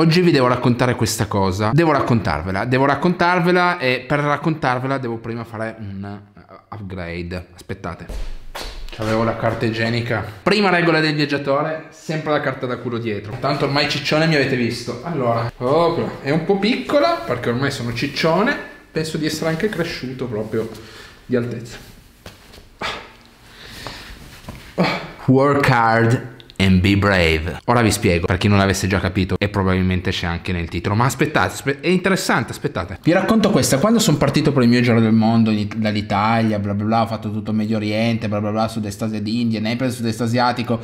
Oggi vi devo raccontare questa cosa. Devo raccontarvela, devo raccontarvela e per raccontarvela devo prima fare un uh, upgrade. Aspettate. Avevo la carta igienica. Prima regola del viaggiatore, sempre la carta da culo dietro. Tanto ormai ciccione mi avete visto. Allora, oh, è un po' piccola perché ormai sono ciccione. Penso di essere anche cresciuto proprio di altezza. Work hard and be brave. Ora vi spiego, per chi non l'avesse già capito e probabilmente c'è anche nel titolo, ma aspettate, è interessante, aspettate. Vi racconto questa, quando sono partito per il mio giro del mondo dall'Italia, bla bla bla, ho fatto tutto Medio Oriente, bla bla bla, sud-est Asia d'India, Nepal, sud-est asiatico,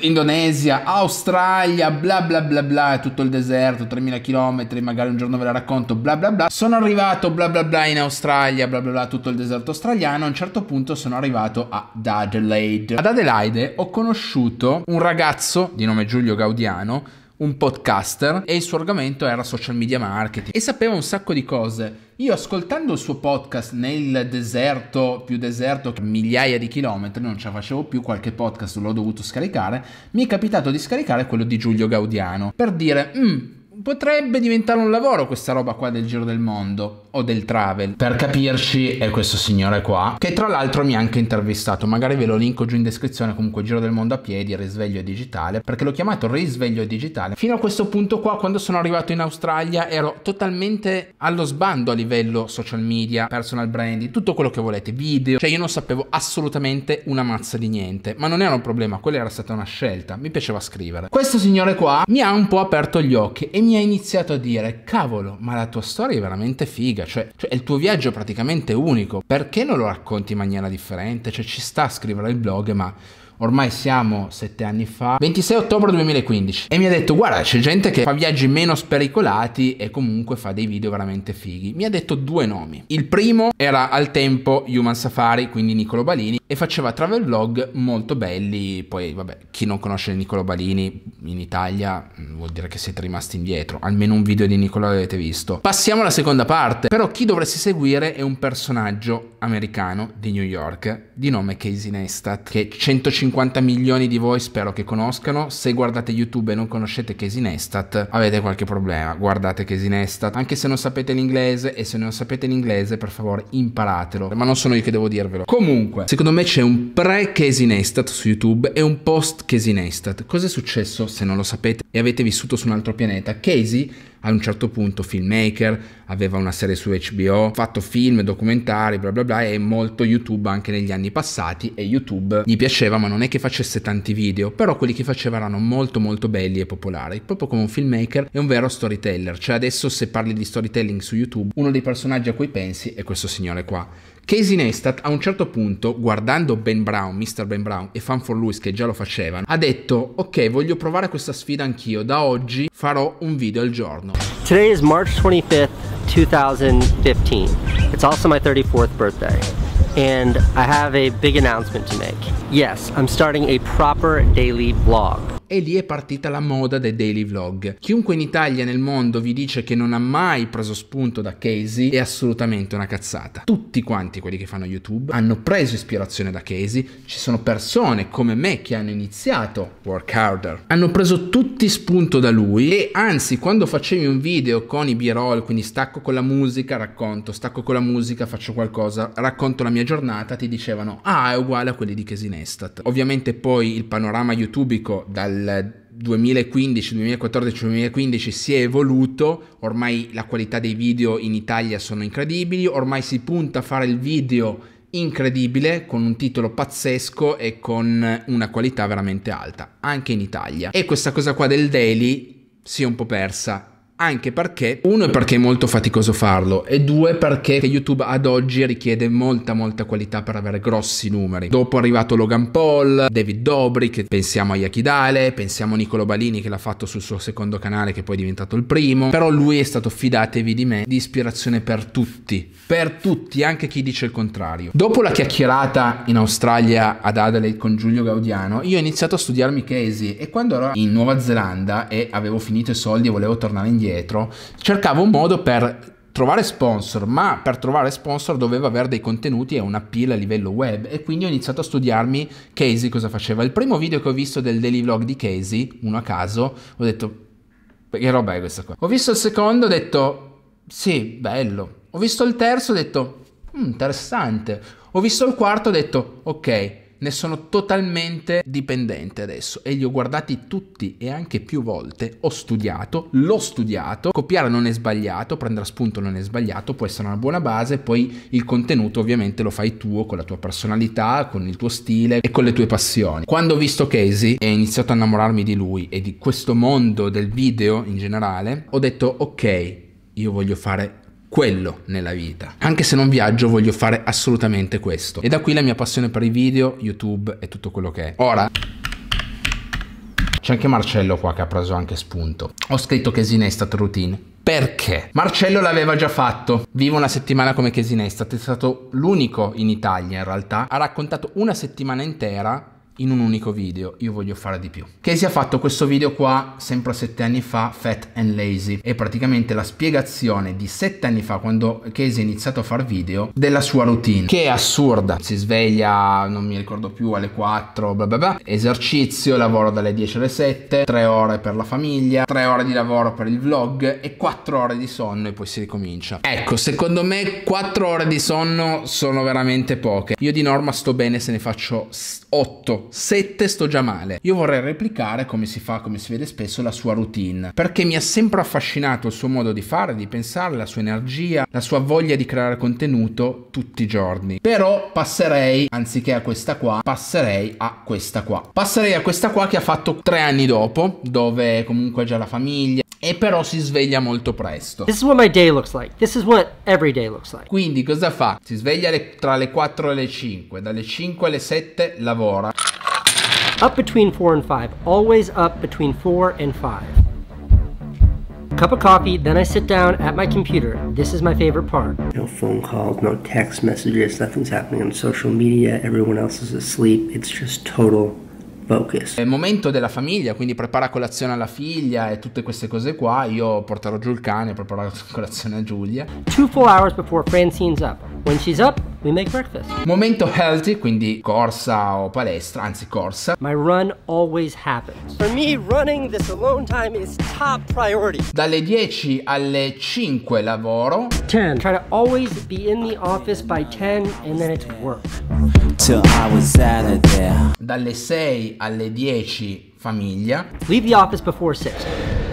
Indonesia, Australia, bla bla bla bla, tutto il deserto, 3000 km, magari un giorno ve la racconto, bla bla bla. Sono arrivato bla bla bla in Australia, bla bla bla, tutto il deserto australiano, a un certo punto sono arrivato ad Adelaide. Ad Adelaide ho conosciuto un ragazzo di nome Giulio Gaudiano un podcaster e il suo argomento era social media marketing e sapeva un sacco di cose. Io ascoltando il suo podcast nel deserto, più deserto che migliaia di chilometri, non ce la facevo più, qualche podcast l'ho dovuto scaricare, mi è capitato di scaricare quello di Giulio Gaudiano per dire, mm, potrebbe diventare un lavoro questa roba qua del giro del mondo o del travel. Per capirci è questo signore qua, che tra l'altro mi ha anche intervistato, magari ve lo linko giù in descrizione, comunque Giro del Mondo a piedi, risveglio digitale, perché l'ho chiamato risveglio digitale. Fino a questo punto qua, quando sono arrivato in Australia, ero totalmente allo sbando a livello social media, personal branding, tutto quello che volete, video, cioè io non sapevo assolutamente una mazza di niente, ma non era un problema, quella era stata una scelta, mi piaceva scrivere. Questo signore qua mi ha un po' aperto gli occhi e mi ha iniziato a dire, cavolo, ma la tua storia è veramente figa unica, cioè, cioè il tuo viaggio praticamente unico, perché non lo racconti in maniera differente? Cioè ci sta a scrivere il blog, ma ormai siamo sette anni fa, 26 ottobre 2015, e mi ha detto guarda c'è gente che fa viaggi meno spericolati e comunque fa dei video veramente fighi. Mi ha detto due nomi. Il primo era al tempo Human Safari, quindi Nicolo Balini, e faceva travel vlog molto belli, poi vabbè chi non conosce Nicolo Balini in Italia mm, vuol dire che siete rimasti indietro, almeno un video di Nicola l'avete visto. Passiamo alla seconda parte, però chi dovresti seguire è un personaggio americano di New York di nome Casey Neistat, che 150 milioni di voi spero che conoscano, se guardate YouTube e non conoscete Casey Neistat avete qualche problema, guardate Casey Neistat, anche se non sapete l'inglese e se non sapete l'inglese per favore imparatelo, ma non sono io che devo dirvelo. Comunque, secondo me c'è un pre-Casey Neistat su YouTube e un post-Casey Neistat, Cos'è successo? se non lo sapete e avete vissuto su un altro pianeta, Casey a un certo punto filmmaker, aveva una serie su HBO, fatto film, documentari, bla bla bla e molto YouTube anche negli anni passati e YouTube gli piaceva ma non è che facesse tanti video, però quelli che faceva erano molto molto belli e popolari, proprio come un filmmaker e un vero storyteller, cioè adesso se parli di storytelling su YouTube uno dei personaggi a cui pensi è questo signore qua. Casey Neistat a un certo punto, guardando Ben Brown, Mr. Ben Brown e Fan for Lewis che già lo facevano, ha detto ok voglio provare questa sfida anch'io, da oggi farò un video al giorno. Today is March 25th, 2015. It's also my 34th birthday. And I have a big announcement to make. Yes, I'm starting a proper daily vlog e lì è partita la moda dei daily vlog. Chiunque in Italia e nel mondo vi dice che non ha mai preso spunto da Casey è assolutamente una cazzata. Tutti quanti quelli che fanno YouTube hanno preso ispirazione da Casey, ci sono persone come me che hanno iniziato Work Harder, hanno preso tutti spunto da lui e anzi quando facevi un video con i b-roll, quindi stacco con la musica, racconto, stacco con la musica, faccio qualcosa, racconto la mia giornata, ti dicevano ah è uguale a quelli di Casey Nestat. Ovviamente poi il panorama youtubico dal dal 2015, 2014, 2015 si è evoluto, ormai la qualità dei video in Italia sono incredibili, ormai si punta a fare il video incredibile con un titolo pazzesco e con una qualità veramente alta, anche in Italia. E questa cosa qua del daily si è un po' persa anche perché, uno è perché è molto faticoso farlo e due perché YouTube ad oggi richiede molta molta qualità per avere grossi numeri. Dopo è arrivato Logan Paul, David Dobrik, pensiamo a Yakidale, pensiamo a Nicolo Balini che l'ha fatto sul suo secondo canale che poi è diventato il primo, però lui è stato, fidatevi di me, di ispirazione per tutti, per tutti, anche chi dice il contrario. Dopo la chiacchierata in Australia ad Adelaide con Giulio Gaudiano, io ho iniziato a studiarmi Casey e quando ero in Nuova Zelanda e avevo finito i soldi e volevo tornare indietro, indietro, cercava un modo per trovare sponsor, ma per trovare sponsor dovevo avere dei contenuti e una pila a livello web e quindi ho iniziato a studiarmi Casey cosa faceva. Il primo video che ho visto del daily vlog di Casey, uno a caso, ho detto che roba è questa qua? Ho visto il secondo, ho detto sì, bello. Ho visto il terzo, ho detto mm, interessante. Ho visto il quarto, ho detto ok, ne sono totalmente dipendente adesso e li ho guardati tutti e anche più volte, ho studiato, l'ho studiato, copiare non è sbagliato, prendere spunto non è sbagliato, può essere una buona base, poi il contenuto ovviamente lo fai tuo con la tua personalità, con il tuo stile e con le tue passioni. Quando ho visto Casey e ho iniziato a innamorarmi di lui e di questo mondo del video in generale, ho detto ok, io voglio fare quello nella vita. Anche se non viaggio voglio fare assolutamente questo. E da qui la mia passione per i video, YouTube e tutto quello che è. Ora... C'è anche Marcello qua che ha preso anche spunto. Ho scritto Casine Stat Routine. Perché? Marcello l'aveva già fatto. Vivo una settimana come Casinestat, è stato l'unico in Italia in realtà. Ha raccontato una settimana intera in un unico video, io voglio fare di più. Casey ha fatto questo video qua sempre sette anni fa, Fat and Lazy, è praticamente la spiegazione di sette anni fa quando Casey ha iniziato a fare video della sua routine, che è assurda, si sveglia, non mi ricordo più, alle 4, bla bla bla, esercizio, lavoro dalle 10 alle 7, 3 ore per la famiglia, 3 ore di lavoro per il vlog e 4 ore di sonno e poi si ricomincia. Ecco, secondo me 4 ore di sonno sono veramente poche, io di norma sto bene se ne faccio 8 7 sto già male. Io vorrei replicare, come si fa, come si vede spesso, la sua routine, perché mi ha sempre affascinato il suo modo di fare, di pensare, la sua energia, la sua voglia di creare contenuto tutti i giorni. Però passerei, anziché a questa qua, passerei a questa qua. Passerei a questa qua che ha fatto tre anni dopo, dove comunque già la famiglia, e però si sveglia molto presto. This is what my day looks like. This is what every day looks like. Quindi cosa fa? Si sveglia le, tra le 4 e le 5, dalle 5 alle 7 lavora. Up between four and five, always up between four and five. Cup of coffee, then I sit down at my computer. This is my favorite part. No phone calls, no text messages, nothing's happening on social media, everyone else is asleep. It's just total Focus. È il momento della famiglia, quindi prepara colazione alla figlia e tutte queste cose qua. Io porterò giù il cane, preparerò colazione a Giulia. Two full hours before Francine's up. When she's up, we make breakfast. Momento healthy, quindi corsa o palestra, anzi corsa. My run always happens. For me, running this alone time is top priority. Dalle 10 alle 5 lavoro. 10. Try to always be in the office by 10 and then it's work. Dalle 6 alle 10 famiglia. Leave the office before 6.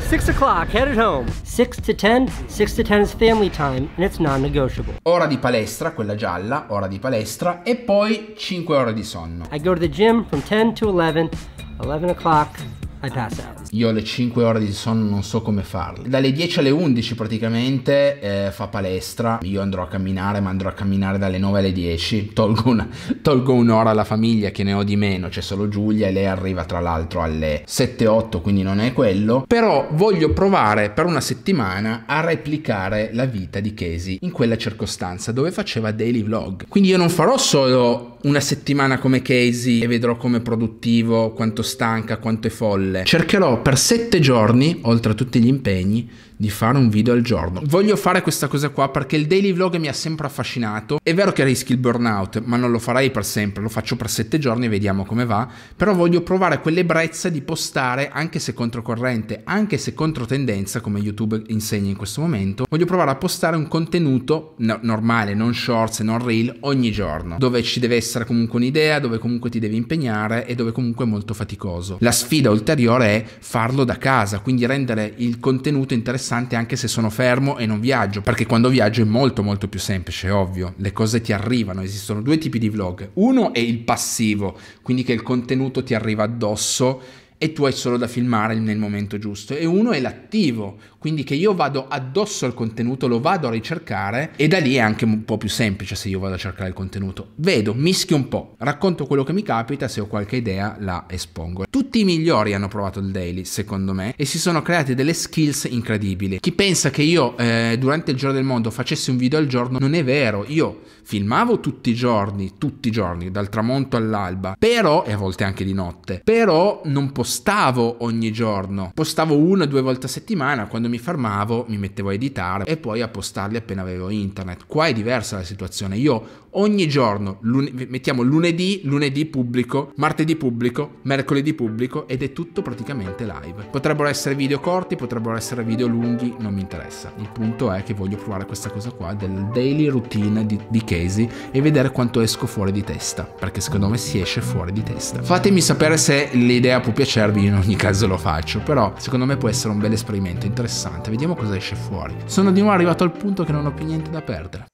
6 o'clock, headed home. 6 to 10, 6 to 10 is family time and it's non-negotiable. Ora di palestra, quella gialla, ora di palestra e poi 5 ore di sonno. I go to the gym from 10 to 11, 11 o'clock, io alle 5 ore di sonno non so come farle. Dalle 10 alle 11 praticamente eh, fa palestra. Io andrò a camminare, ma andrò a camminare dalle 9 alle 10. Tolgo, una, tolgo un'ora alla famiglia che ne ho di meno, c'è solo Giulia e lei arriva tra l'altro alle 7-8, quindi non è quello. Però voglio provare per una settimana a replicare la vita di Casey in quella circostanza dove faceva daily vlog. Quindi io non farò solo una settimana come Casey e vedrò come è produttivo, quanto stanca, quanto è folle folle. Cercherò per sette giorni, oltre a tutti gli impegni, di fare un video al giorno. Voglio fare questa cosa qua perché il daily vlog mi ha sempre affascinato. È vero che rischi il burnout, ma non lo farei per sempre, lo faccio per sette giorni e vediamo come va. Però voglio provare quell'ebbrezza di postare anche se controcorrente, anche se contro tendenza, come YouTube insegna in questo momento. Voglio provare a postare un contenuto no, normale, non shorts, non reel, ogni giorno, dove ci deve essere comunque un'idea, dove comunque ti devi impegnare e dove comunque è molto faticoso. La sfida ulteriore è farlo da casa, quindi rendere il contenuto interessante interessante anche se sono fermo e non viaggio, perché quando viaggio è molto molto più semplice, ovvio, le cose ti arrivano, esistono due tipi di vlog, uno è il passivo, quindi che il contenuto ti arriva addosso e tu hai solo da filmare nel momento giusto. E uno è l'attivo, quindi che io vado addosso al contenuto, lo vado a ricercare e da lì è anche un po' più semplice se io vado a cercare il contenuto. Vedo, mischio un po', racconto quello che mi capita, se ho qualche idea la espongo. Tutti i migliori hanno provato il daily, secondo me, e si sono creati delle skills incredibili. Chi pensa che io eh, durante il giorno del mondo facessi un video al giorno non è vero, io filmavo tutti i giorni, tutti i giorni, dal tramonto all'alba, però, e a volte anche di notte, però non posso postavo ogni giorno. Postavo una o due volte a settimana, quando mi fermavo mi mettevo a editare e poi a postarli appena avevo internet. Qua è diversa la situazione. Io ogni giorno, lun- mettiamo lunedì, lunedì pubblico, martedì pubblico, mercoledì pubblico ed è tutto praticamente live. Potrebbero essere video corti, potrebbero essere video lunghi, non mi interessa. Il punto è che voglio provare questa cosa qua del daily routine di, di Casey e vedere quanto esco fuori di testa, perché secondo me si esce fuori di testa. Fatemi sapere se l'idea può piacere acerbi in ogni caso lo faccio, però secondo me può essere un bel esperimento interessante, vediamo cosa esce fuori. Sono di nuovo arrivato al punto che non ho più niente da perdere.